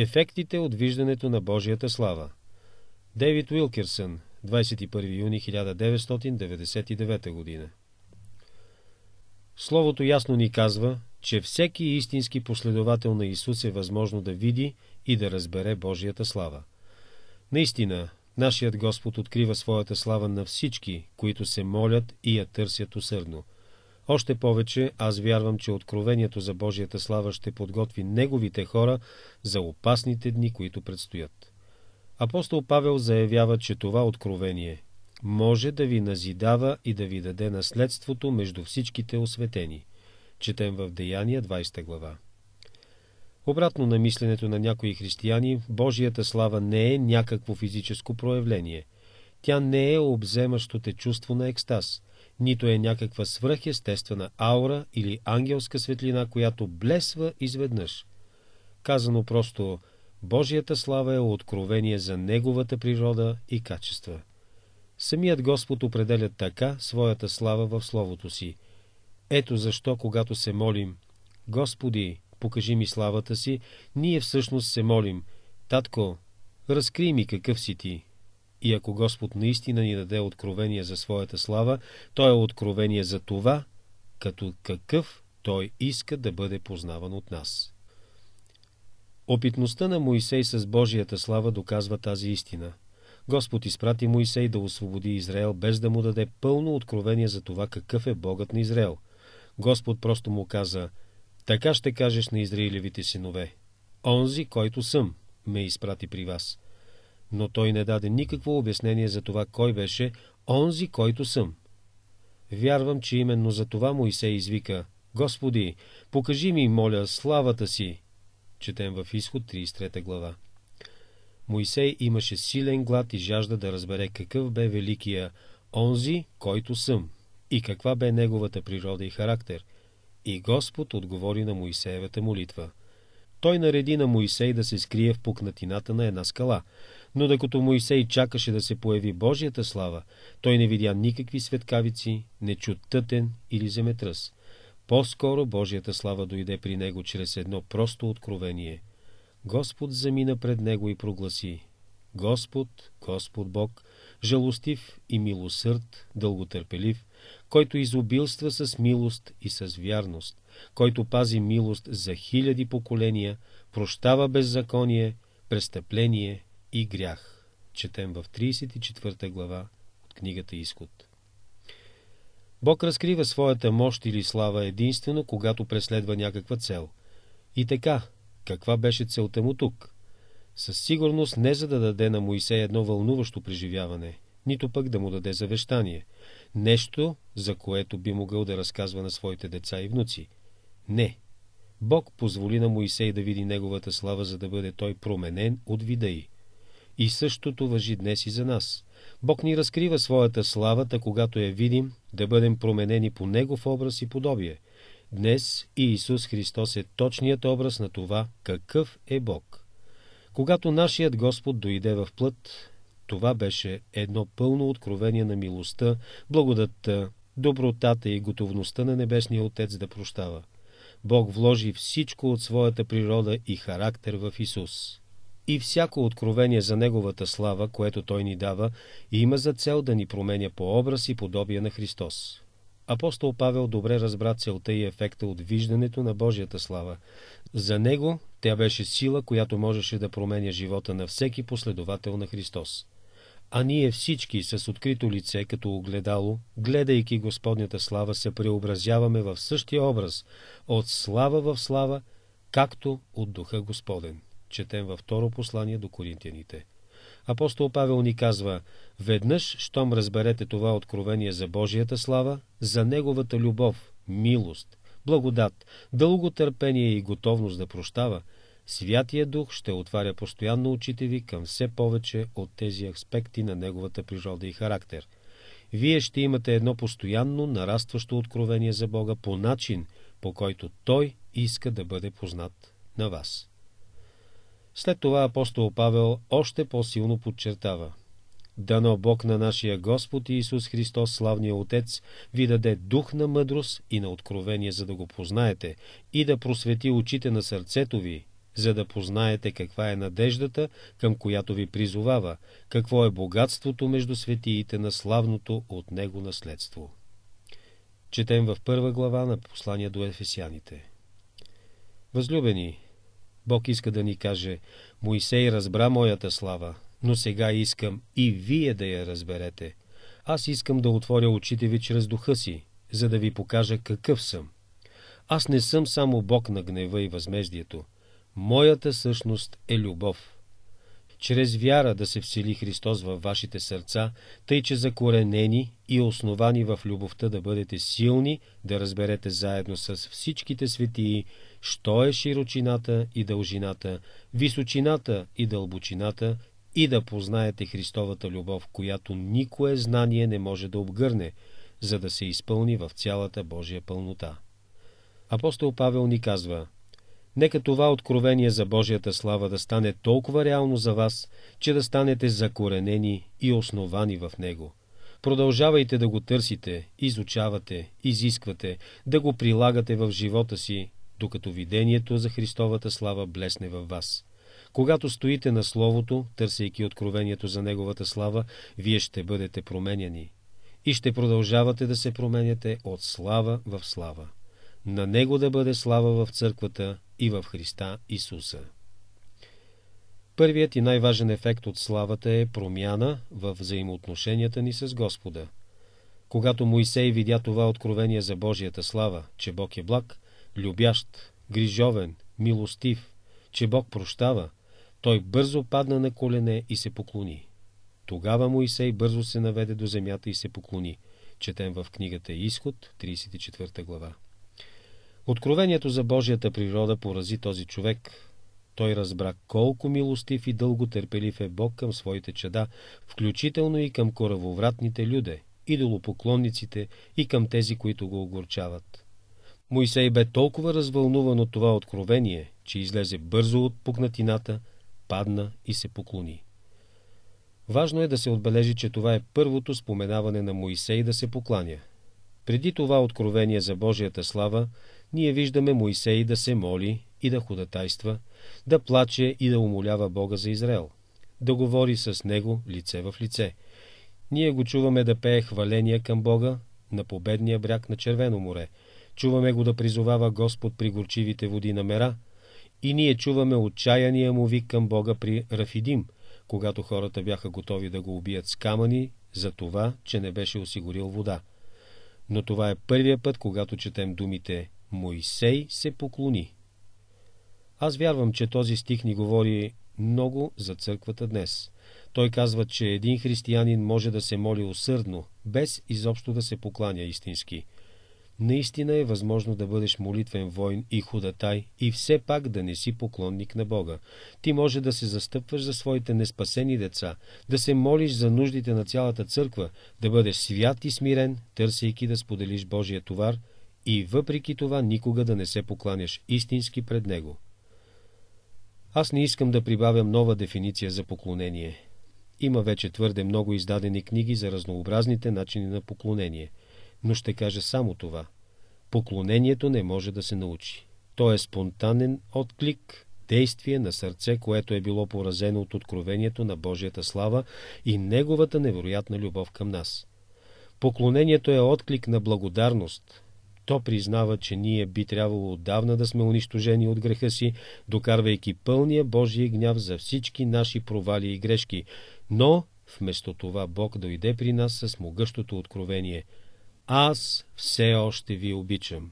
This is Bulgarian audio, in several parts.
Ефектите от виждането на Божията слава. Дейвид Уилкерсън, 21 юни 1999 година. Словото ясно ни казва, че всеки истински последовател на Исус е възможно да види и да разбере Божията слава. Наистина, нашият Господ открива своята слава на всички, които се молят и я търсят усърдно – още повече аз вярвам, че откровението за Божията слава ще подготви неговите хора за опасните дни, които предстоят. Апостол Павел заявява, че това откровение може да ви назидава и да ви даде наследството между всичките осветени. Четем в Деяния 20 глава. Обратно на мисленето на някои християни, Божията слава не е някакво физическо проявление. Тя не е обземащото чувство на екстаз – нито е някаква свръхестествена аура или ангелска светлина, която блесва изведнъж. Казано просто, Божията слава е откровение за Неговата природа и качества. Самият Господ определя така своята слава в Словото си. Ето защо, когато се молим «Господи, покажи ми славата си», ние всъщност се молим «Татко, разкрий ми какъв си ти». И ако Господ наистина ни даде откровение за своята слава, то е откровение за това, като какъв той иска да бъде познаван от нас. Опитността на Моисей с Божията слава доказва тази истина. Господ изпрати Моисей да освободи Израел, без да му даде пълно откровение за това какъв е Богът на Израел. Господ просто му каза, така ще кажеш на Израилевите синове, онзи, който съм, ме изпрати при вас но той не даде никакво обяснение за това кой беше онзи, който съм. Вярвам, че именно за това Моисей извика «Господи, покажи ми, моля, славата си!» Четем в изход 33 глава. Моисей имаше силен глад и жажда да разбере какъв бе великия онзи, който съм, и каква бе неговата природа и характер. И Господ отговори на Моисеевата молитва. Той нареди на Моисей да се скрие в пукнатината на една скала, но докато Моисей чакаше да се появи Божията слава, той не видя никакви светкавици, не чу тътен или земетръс. По-скоро Божията слава дойде при него чрез едно просто откровение. Господ замина пред него и прогласи Господ, Господ Бог, жалостив и милосърд, дълготърпелив, който изобилства с милост и с вярност, който пази милост за хиляди поколения, прощава беззаконие, престъпление и грях. Четем в 34 глава от книгата Изход. Бог разкрива своята мощ или слава единствено, когато преследва някаква цел. И така, каква беше целта му тук? Със сигурност не за да даде на Моисей едно вълнуващо преживяване, нито пък да му даде завещание. Нещо, за което би могъл да разказва на своите деца и внуци. Не. Бог позволи на Моисей да види неговата слава, за да бъде той променен от вида й. И същото въжи днес и за нас. Бог ни разкрива своята славата, когато я видим, да бъдем променени по Негов образ и подобие. Днес Исус Христос е точният образ на това, какъв е Бог. Когато нашият Господ дойде в плът, това беше едно пълно откровение на милостта, благодатта, добротата и готовността на Небесния Отец да прощава. Бог вложи всичко от своята природа и характер в Исус и всяко откровение за Неговата слава, което Той ни дава, има за цел да ни променя по образ и подобие на Христос. Апостол Павел добре разбра целта и ефекта от виждането на Божията слава. За него тя беше сила, която можеше да променя живота на всеки последовател на Христос. А ние всички с открито лице, като огледало, гледайки Господнята слава, се преобразяваме в същия образ, от слава в слава, както от Духа Господен четем във второ послание до коринтияните. Апостол Павел ни казва, веднъж, щом разберете това откровение за Божията слава, за Неговата любов, милост, благодат, дълго търпение и готовност да прощава, Святия Дух ще отваря постоянно очите ви към все повече от тези аспекти на Неговата природа и характер. Вие ще имате едно постоянно нарастващо откровение за Бога по начин, по който Той иска да бъде познат на вас. След това апостол Павел още по-силно подчертава. Дано Бог на нашия Господ Иисус Христос, славния Отец, ви даде дух на мъдрост и на откровение, за да го познаете, и да просвети очите на сърцето ви, за да познаете каква е надеждата, към която ви призовава, какво е богатството между светиите на славното от Него наследство. Четем в първа глава на послание до Ефесяните. Възлюбени, Бог иска да ни каже, Моисей разбра моята слава, но сега искам и вие да я разберете. Аз искам да отворя очите ви чрез духа си, за да ви покажа какъв съм. Аз не съм само Бог на гнева и възмездието. Моята същност е любов чрез вяра да се всели Христос във вашите сърца, тъй че закоренени и основани в любовта да бъдете силни, да разберете заедно с всичките светии, що е широчината и дължината, височината и дълбочината, и да познаете Христовата любов, която никое знание не може да обгърне, за да се изпълни в цялата Божия пълнота. Апостол Павел ни казва – Нека това откровение за Божията слава да стане толкова реално за вас, че да станете закоренени и основани в Него. Продължавайте да го търсите, изучавате, изисквате, да го прилагате в живота си, докато видението за Христовата слава блесне във вас. Когато стоите на Словото, търсейки откровението за Неговата слава, вие ще бъдете променени и ще продължавате да се променяте от слава в слава. На Него да бъде слава в църквата и в Христа Исуса. Първият и най-важен ефект от славата е промяна в взаимоотношенията ни с Господа. Когато Моисей видя това откровение за Божията слава, че Бог е благ, любящ, грижовен, милостив, че Бог прощава, той бързо падна на колене и се поклони. Тогава Моисей бързо се наведе до земята и се поклони. Четем в книгата Изход, 34 глава. Откровението за Божията природа порази този човек. Той разбра колко милостив и дълго търпелив е Бог към своите чада, включително и към коравовратните люде, идолопоклонниците и към тези, които го огорчават. Моисей бе толкова развълнуван от това откровение, че излезе бързо от пукнатината, падна и се поклони. Важно е да се отбележи, че това е първото споменаване на Моисей да се покланя. Преди това откровение за Божията слава, ние виждаме Моисей да се моли и да ходатайства, да плаче и да умолява Бога за Израел, да говори с него лице в лице. Ние го чуваме да пее хваления към Бога на победния бряг на Червено море, чуваме го да призовава Господ при горчивите води на мера, и ние чуваме отчаяния му вик към Бога при Рафидим, когато хората бяха готови да го убият с камъни за това, че не беше осигурил вода. Но това е първия път, когато четем думите Моисей се поклони. Аз вярвам, че този стих ни говори много за църквата днес. Той казва, че един християнин може да се моли усърдно, без изобщо да се покланя истински. Наистина е възможно да бъдеш молитвен войн и худатай и все пак да не си поклонник на Бога. Ти може да се застъпваш за своите неспасени деца, да се молиш за нуждите на цялата църква, да бъдеш свят и смирен, търсейки да споделиш Божия товар – и въпреки това никога да не се покланяш истински пред него. Аз не искам да прибавям нова дефиниция за поклонение. Има вече твърде много издадени книги за разнообразните начини на поклонение, но ще кажа само това. Поклонението не може да се научи. То е спонтанен отклик, действие на сърце, което е било поразено от откровението на Божията слава и Неговата невероятна любов към нас. Поклонението е отклик на благодарност, то признава, че ние би трябвало отдавна да сме унищожени от греха си, докарвайки пълния Божия гняв за всички наши провали и грешки. Но, вместо това, Бог дойде при нас с могъщото откровение. Аз все още ви обичам.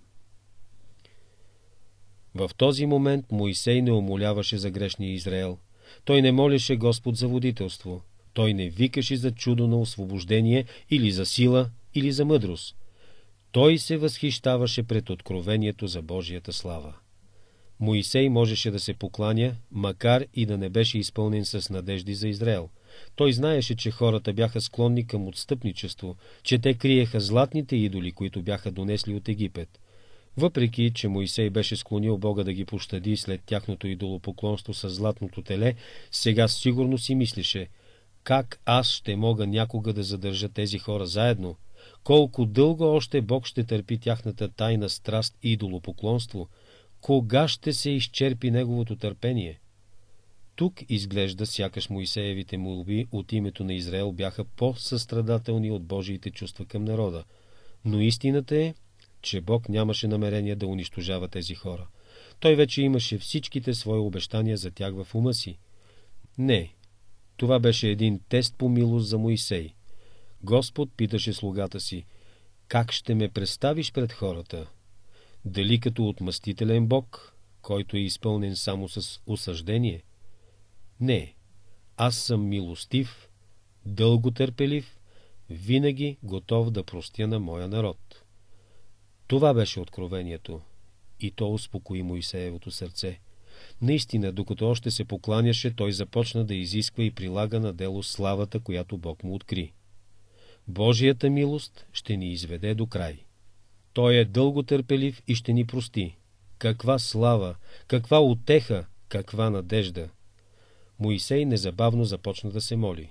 В този момент Моисей не умоляваше за грешния Израел. Той не молеше Господ за водителство. Той не викаше за чудо на освобождение или за сила или за мъдрост. Той се възхищаваше пред откровението за Божията слава. Моисей можеше да се покланя, макар и да не беше изпълнен с надежди за Израел. Той знаеше, че хората бяха склонни към отстъпничество, че те криеха златните идоли, които бяха донесли от Египет. Въпреки, че Моисей беше склонил Бога да ги пощади след тяхното идолопоклонство с златното теле, сега сигурно си мислеше, как аз ще мога някога да задържа тези хора заедно – колко дълго още Бог ще търпи тяхната тайна страст и идолопоклонство? Кога ще се изчерпи неговото търпение? Тук изглежда сякаш Моисеевите молби от името на Израел бяха по-състрадателни от Божиите чувства към народа. Но истината е, че Бог нямаше намерение да унищожава тези хора. Той вече имаше всичките свои обещания за тях в ума си. Не, това беше един тест по милост за Моисей. Господ питаше слугата си, как ще ме представиш пред хората? Дали като отмъстителен Бог, който е изпълнен само с осъждение? Не, аз съм милостив, дълготърпелив, винаги готов да простя на моя народ. Това беше откровението и то успокои Моисеевото сърце. Наистина, докато още се покланяше, той започна да изисква и прилага на дело славата, която Бог му откри. Божията милост ще ни изведе до край. Той е дълго търпелив и ще ни прости. Каква слава, каква отеха, каква надежда! Моисей незабавно започна да се моли.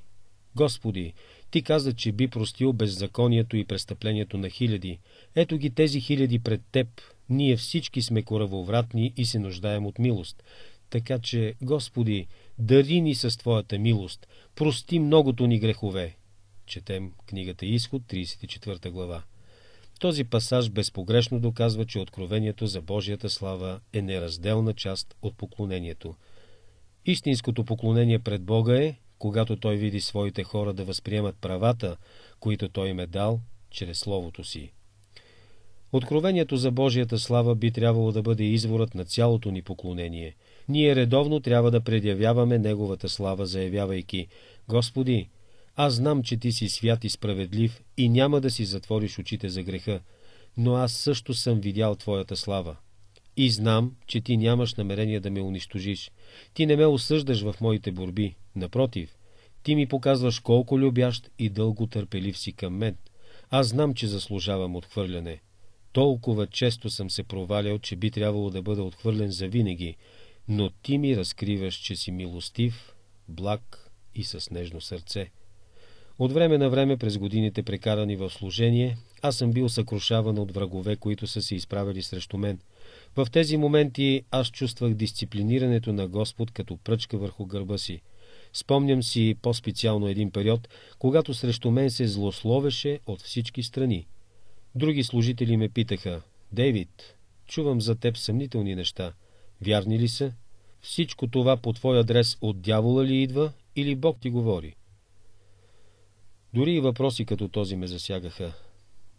Господи, ти каза, че би простил беззаконието и престъплението на хиляди. Ето ги тези хиляди пред теб. Ние всички сме коравовратни и се нуждаем от милост. Така че, Господи, дари ни с Твоята милост, прости многото ни грехове, четем книгата Изход, 34 глава. Този пасаж безпогрешно доказва, че откровението за Божията слава е неразделна част от поклонението. Истинското поклонение пред Бога е, когато Той види своите хора да възприемат правата, които Той им е дал, чрез Словото си. Откровението за Божията слава би трябвало да бъде изворът на цялото ни поклонение. Ние редовно трябва да предявяваме Неговата слава, заявявайки «Господи, аз знам, че ти си свят и справедлив и няма да си затвориш очите за греха, но аз също съм видял твоята слава. И знам, че ти нямаш намерение да ме унищожиш. Ти не ме осъждаш в моите борби. Напротив, ти ми показваш колко любящ и дълго търпелив си към мен. Аз знам, че заслужавам отхвърляне. Толкова често съм се провалял, че би трябвало да бъда отхвърлен за винаги, но ти ми разкриваш, че си милостив, благ и с нежно сърце. От време на време през годините прекарани в служение, аз съм бил съкрушаван от врагове, които са се изправили срещу мен. В тези моменти аз чувствах дисциплинирането на Господ като пръчка върху гърба си. Спомням си по-специално един период, когато срещу мен се злословеше от всички страни. Други служители ме питаха, «Дейвид, чувам за теб съмнителни неща. Вярни ли са? Всичко това по твой адрес от дявола ли идва или Бог ти говори?» Дори и въпроси като този ме засягаха.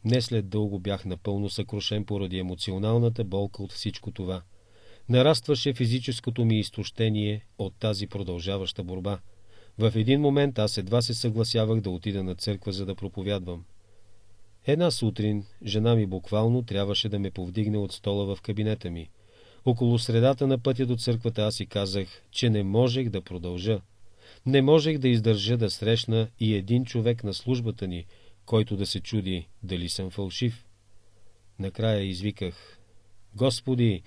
Не след дълго бях напълно съкрушен поради емоционалната болка от всичко това. Нарастваше физическото ми изтощение от тази продължаваща борба. В един момент аз едва се съгласявах да отида на църква, за да проповядвам. Една сутрин жена ми буквално трябваше да ме повдигне от стола в кабинета ми. Около средата на пътя до църквата аз си казах, че не можех да продължа. Не можех да издържа да срещна и един човек на службата ни, който да се чуди дали съм фалшив. Накрая извиках «Господи,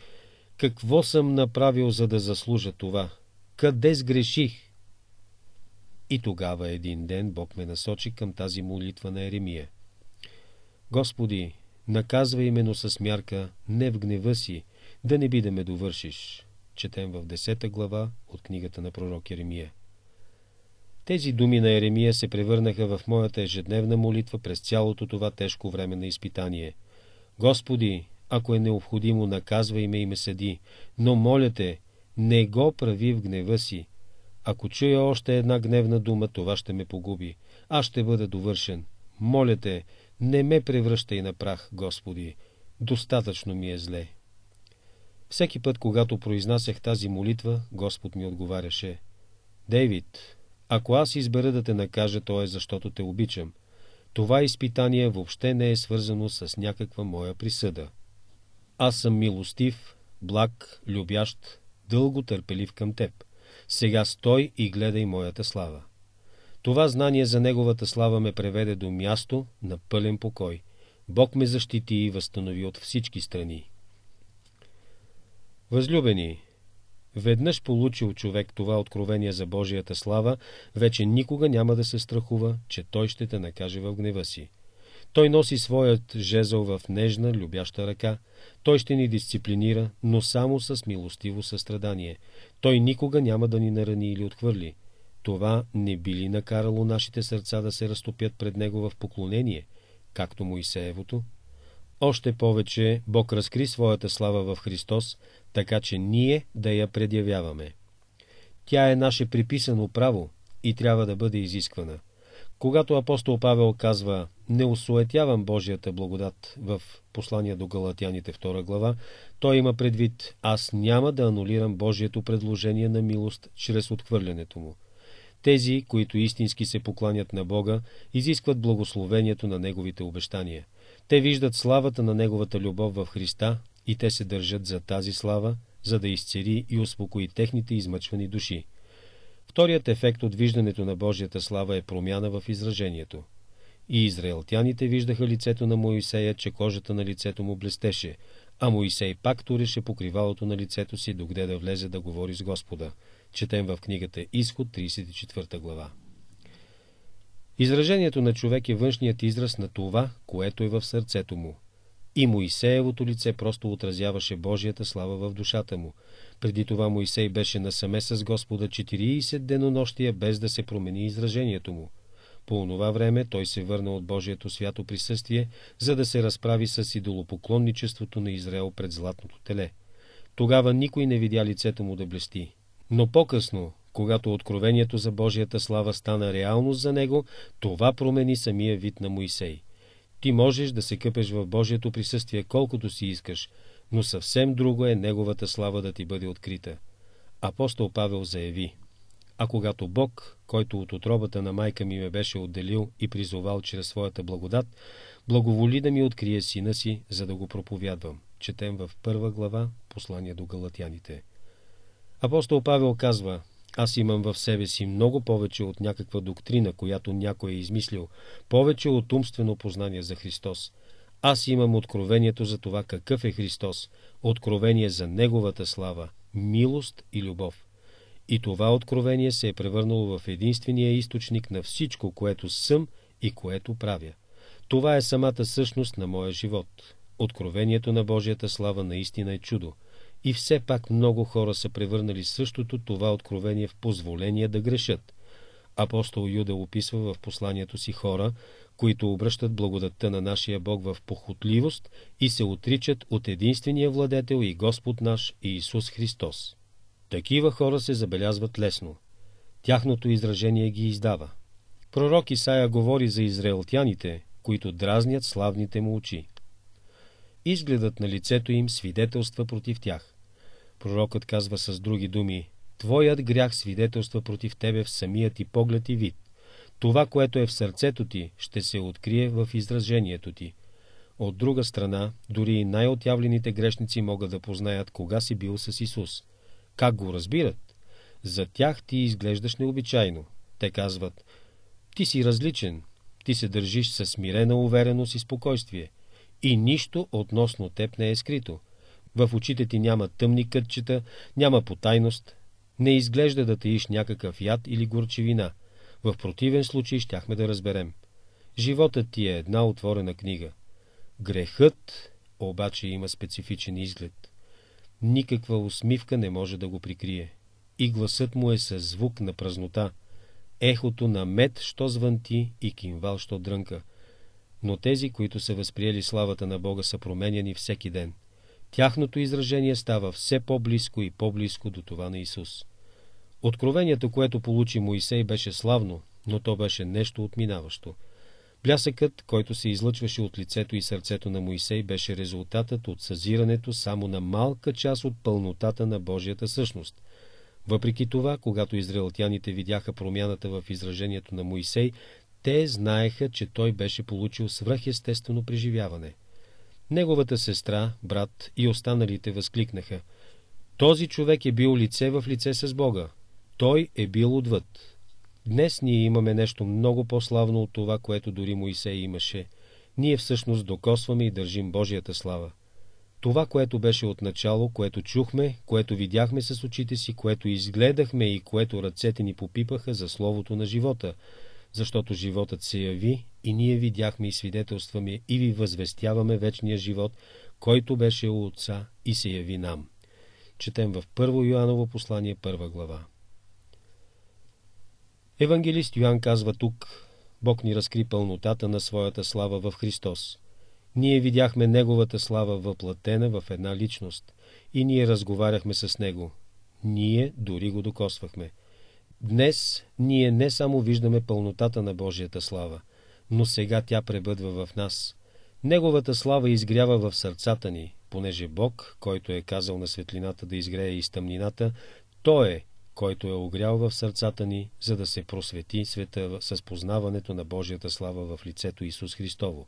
какво съм направил, за да заслужа това? Къде сгреших?» И тогава един ден Бог ме насочи към тази молитва на Еремия. Господи, наказвай ме, но с мярка, не в гнева си, да не би да ме довършиш. Четем в 10 глава от книгата на пророк Еремия. Тези думи на Еремия се превърнаха в моята ежедневна молитва през цялото това тежко време на изпитание. Господи, ако е необходимо, наказвай ме и ме съди, но моля те, не го прави в гнева си. Ако чуя още една гневна дума, това ще ме погуби. Аз ще бъда довършен. Моля те, не ме превръщай на прах, Господи. Достатъчно ми е зле. Всеки път, когато произнасях тази молитва, Господ ми отговаряше. Дейвид, ако аз избера да те накажа, то е защото те обичам. Това изпитание въобще не е свързано с някаква моя присъда. Аз съм милостив, благ, любящ, дълго търпелив към теб. Сега стой и гледай моята слава. Това знание за неговата слава ме преведе до място на пълен покой. Бог ме защити и възстанови от всички страни. Възлюбени, Веднъж получил човек това откровение за Божията слава, вече никога няма да се страхува, че той ще те накаже в гнева си. Той носи своят жезъл в нежна, любяща ръка. Той ще ни дисциплинира, но само с милостиво състрадание. Той никога няма да ни нарани или отхвърли. Това не би ли накарало нашите сърца да се разтопят пред Него в поклонение, както Моисеевото? Още повече Бог разкри своята слава в Христос, така че ние да я предявяваме. Тя е наше приписано право и трябва да бъде изисквана. Когато апостол Павел казва «Не осуетявам Божията благодат» в послание до Галатяните 2 глава, той има предвид «Аз няма да анулирам Божието предложение на милост чрез отхвърлянето му». Тези, които истински се покланят на Бога, изискват благословението на Неговите обещания. Те виждат славата на Неговата любов в Христа и те се държат за тази слава, за да изцери и успокои техните измъчвани души. Вторият ефект от виждането на Божията слава е промяна в изражението. И израелтяните виждаха лицето на Моисея, че кожата на лицето му блестеше, а Моисей пак туреше покривалото на лицето си, докъде да влезе да говори с Господа. Четем в книгата Изход, 34 глава. Изражението на човек е външният израз на това, което е в сърцето му. И Моисеевото лице просто отразяваше Божията слава в душата му. Преди това Моисей беше насаме с Господа 40 денонощия, без да се промени изражението му. По онова време той се върна от Божието свято присъствие, за да се разправи с идолопоклонничеството на Израел пред златното теле. Тогава никой не видя лицето му да блести. Но по-късно, когато откровението за Божията слава стана реалност за него, това промени самия вид на Моисей. Ти можеш да се къпеш в Божието присъствие колкото си искаш, но съвсем друго е Неговата слава да ти бъде открита. Апостол Павел заяви, а когато Бог, който от отробата на майка ми ме беше отделил и призовал чрез своята благодат, благоволи да ми открие сина си, за да го проповядвам. Четем в първа глава послание до галатяните. Апостол Павел казва, аз имам в себе си много повече от някаква доктрина, която някой е измислил, повече от умствено познание за Христос. Аз имам откровението за това какъв е Христос, откровение за Неговата слава, милост и любов. И това откровение се е превърнало в единствения източник на всичко, което съм и което правя. Това е самата същност на моя живот. Откровението на Божията слава наистина е чудо – и все пак много хора са превърнали същото това откровение в позволение да грешат. Апостол Юда описва в посланието си хора, които обръщат благодатта на нашия Бог в похотливост и се отричат от единствения владетел и Господ наш Иисус Христос. Такива хора се забелязват лесно. Тяхното изражение ги издава. Пророк Исаия говори за израелтяните, които дразнят славните му очи. Изгледът на лицето им свидетелства против тях. Пророкът казва с други думи, Твоят грях свидетелства против тебе в самия ти поглед и вид. Това, което е в сърцето ти, ще се открие в изражението ти. От друга страна, дори и най-отявлените грешници могат да познаят кога си бил с Исус. Как го разбират? За тях ти изглеждаш необичайно. Те казват, ти си различен, ти се държиш със смирена увереност и спокойствие и нищо относно теб не е скрито. В очите ти няма тъмни кътчета, няма потайност. Не изглежда да таиш някакъв яд или горчевина. В противен случай щяхме да разберем. Животът ти е една отворена книга. Грехът обаче има специфичен изглед. Никаква усмивка не може да го прикрие. И гласът му е със звук на празнота. Ехото на мед, що звънти и кимвал, що дрънка – но тези, които са възприели славата на Бога, са променяни всеки ден. Тяхното изражение става все по-близко и по-близко до това на Исус. Откровението, което получи Моисей, беше славно, но то беше нещо отминаващо. Блясъкът, който се излъчваше от лицето и сърцето на Моисей, беше резултатът от съзирането само на малка част от пълнотата на Божията същност. Въпреки това, когато израелтяните видяха промяната в изражението на Моисей, те знаеха, че той беше получил свръхестествено преживяване. Неговата сестра, брат и останалите възкликнаха. Този човек е бил лице в лице с Бога. Той е бил отвъд. Днес ние имаме нещо много по-славно от това, което дори Моисей имаше. Ние всъщност докосваме и държим Божията слава. Това, което беше от начало, което чухме, което видяхме с очите си, което изгледахме и което ръцете ни попипаха за Словото на живота – защото животът се яви и ние видяхме и свидетелстваме и ви възвестяваме вечния живот, който беше у Отца и се яви нам. Четем в Първо Йоаново послание, първа глава. Евангелист Йоанн казва тук, Бог ни разкри пълнотата на своята слава в Христос. Ние видяхме Неговата слава въплатена в една личност и ние разговаряхме с Него. Ние дори го докосвахме – Днес ние не само виждаме пълнотата на Божията слава, но сега тя пребъдва в нас. Неговата слава изгрява в сърцата ни, понеже Бог, който е казал на светлината да изгрее из тъмнината, Той е, който е огрял в сърцата ни, за да се просвети света с познаването на Божията слава в лицето Исус Христово.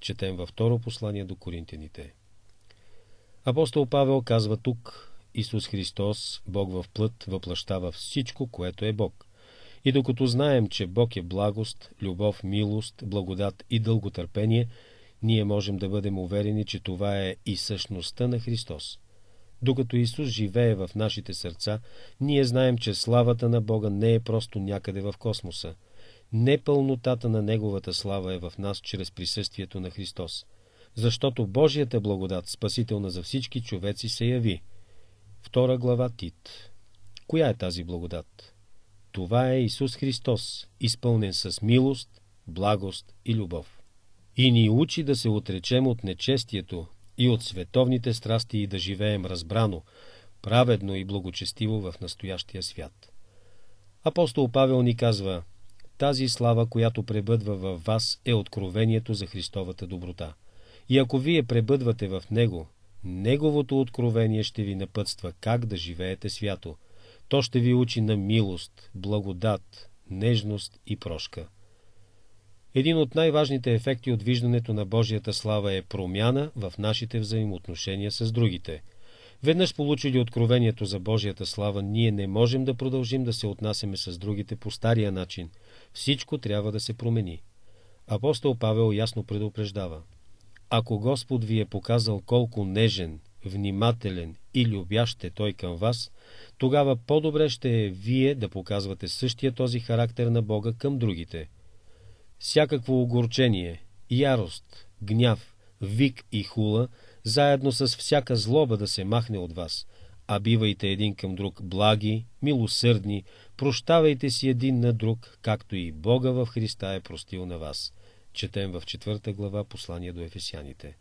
Четем във второ послание до Коринтяните. Апостол Павел казва тук, Исус Христос, Бог в плът, въплащава всичко, което е Бог. И докато знаем, че Бог е благост, любов, милост, благодат и дълготърпение, ние можем да бъдем уверени, че това е и същността на Христос. Докато Исус живее в нашите сърца, ние знаем, че славата на Бога не е просто някъде в космоса. Непълнотата на Неговата слава е в нас чрез присъствието на Христос. Защото Божията благодат, спасителна за всички човеци, се яви – Втора глава Тит Коя е тази благодат? Това е Исус Христос, изпълнен с милост, благост и любов. И ни учи да се отречем от нечестието и от световните страсти и да живеем разбрано, праведно и благочестиво в настоящия свят. Апостол Павел ни казва, тази слава, която пребъдва във вас, е откровението за Христовата доброта. И ако вие пребъдвате в Него, Неговото откровение ще ви напътства как да живеете свято. То ще ви учи на милост, благодат, нежност и прошка. Един от най-важните ефекти от виждането на Божията слава е промяна в нашите взаимоотношения с другите. Веднъж получили откровението за Божията слава, ние не можем да продължим да се отнасяме с другите по стария начин. Всичко трябва да се промени. Апостол Павел ясно предупреждава. Ако Господ ви е показал колко нежен, внимателен и любящ е Той към вас, тогава по-добре ще е вие да показвате същия този характер на Бога към другите. Всякакво огорчение, ярост, гняв, вик и хула, заедно с всяка злоба да се махне от вас, а бивайте един към друг благи, милосърдни, прощавайте си един на друг, както и Бога в Христа е простил на вас четем в четвърта глава послание до Ефесяните.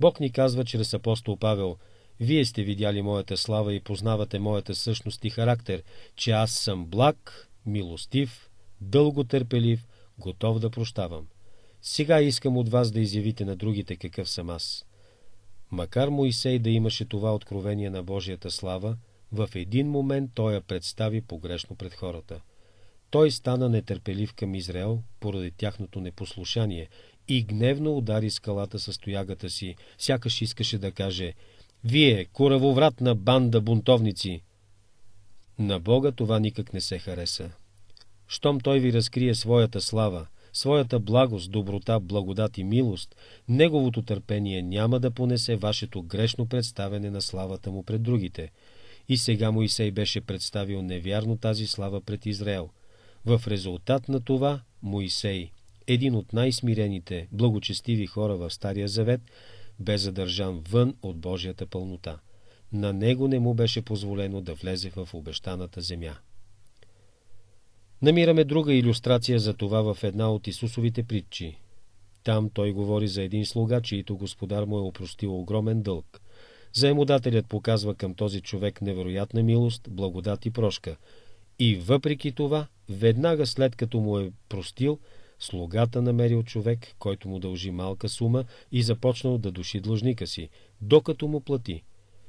Бог ни казва чрез апостол Павел, «Вие сте видяли моята слава и познавате моята същност и характер, че аз съм благ, милостив, дълготърпелив, готов да прощавам. Сега искам от вас да изявите на другите какъв съм аз». Макар Моисей да имаше това откровение на Божията слава, в един момент той я представи погрешно пред хората – той стана нетърпелив към Израел поради тяхното непослушание и гневно удари скалата с тоягата си, сякаш искаше да каже «Вие, куравовратна банда бунтовници!» На Бога това никак не се хареса. Щом Той ви разкрие своята слава, своята благост, доброта, благодат и милост, Неговото търпение няма да понесе вашето грешно представене на славата му пред другите. И сега Моисей беше представил невярно тази слава пред Израел – в резултат на това Моисей, един от най-смирените, благочестиви хора в Стария Завет, бе задържан вън от Божията пълнота. На него не му беше позволено да влезе в обещаната земя. Намираме друга иллюстрация за това в една от Исусовите притчи. Там той говори за един слуга, чието господар му е опростил огромен дълг. Заемодателят показва към този човек невероятна милост, благодат и прошка – и въпреки това, веднага след като му е простил, слугата намерил човек, който му дължи малка сума и започнал да души длъжника си, докато му плати.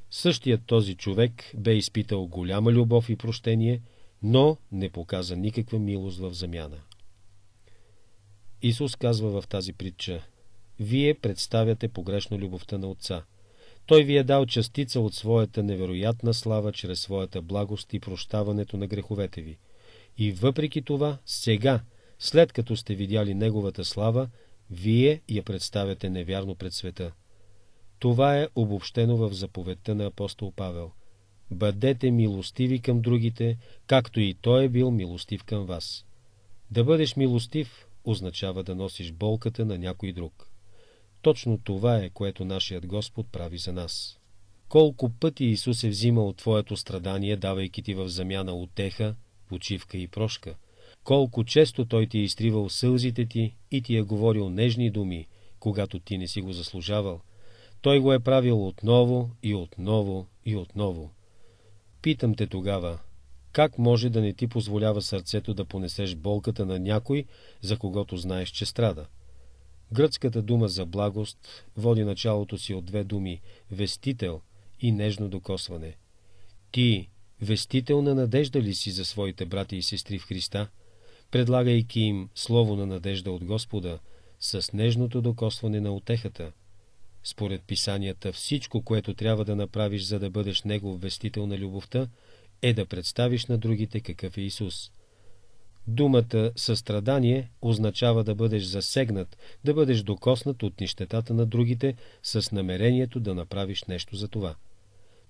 Същият този човек бе изпитал голяма любов и прощение, но не показа никаква милост в замяна. Исус казва в тази притча, Вие представяте погрешно любовта на Отца. Той ви е дал частица от своята невероятна слава чрез своята благост и прощаването на греховете ви. И въпреки това, сега, след като сте видяли Неговата слава, вие я представяте невярно пред света. Това е обобщено в заповедта на апостол Павел. Бъдете милостиви към другите, както и Той е бил милостив към вас. Да бъдеш милостив означава да носиш болката на някой друг. Точно това е, което нашият Господ прави за нас. Колко пъти Исус е взимал от твоето страдание, давайки ти в замяна отеха, почивка и прошка. Колко често Той ти е изтривал сълзите ти и ти е говорил нежни думи, когато ти не си го заслужавал. Той го е правил отново и отново и отново. Питам те тогава, как може да не ти позволява сърцето да понесеш болката на някой, за когото знаеш, че страда? Гръцката дума за благост води началото си от две думи – вестител и нежно докосване. Ти, вестител на надежда ли си за своите брати и сестри в Христа, предлагайки им слово на надежда от Господа с нежното докосване на отехата? Според писанията всичко, което трябва да направиш, за да бъдеш Негов вестител на любовта, е да представиш на другите какъв е Исус – Думата състрадание означава да бъдеш засегнат, да бъдеш докоснат от нищетата на другите с намерението да направиш нещо за това.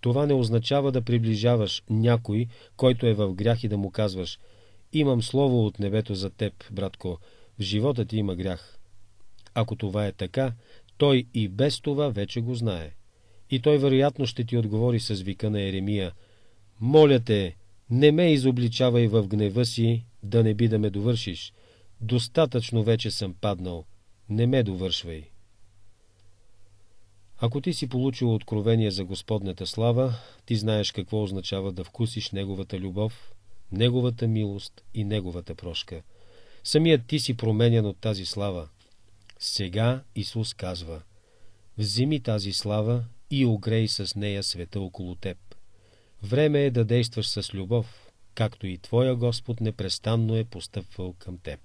Това не означава да приближаваш някой, който е в грях и да му казваш «Имам слово от небето за теб, братко, в живота ти има грях». Ако това е така, той и без това вече го знае. И той вероятно ще ти отговори с вика на Еремия «Моля те, не ме изобличавай в гнева си да не би да ме довършиш. Достатъчно вече съм паднал. Не ме довършвай. Ако ти си получил откровение за Господната слава, ти знаеш какво означава да вкусиш Неговата любов, Неговата милост и Неговата прошка. Самият ти си променен от тази слава. Сега Исус казва, вземи тази слава и огрей с нея света около теб. Време е да действаш с любов, както и Твоя Господ непрестанно е постъпвал към Теб.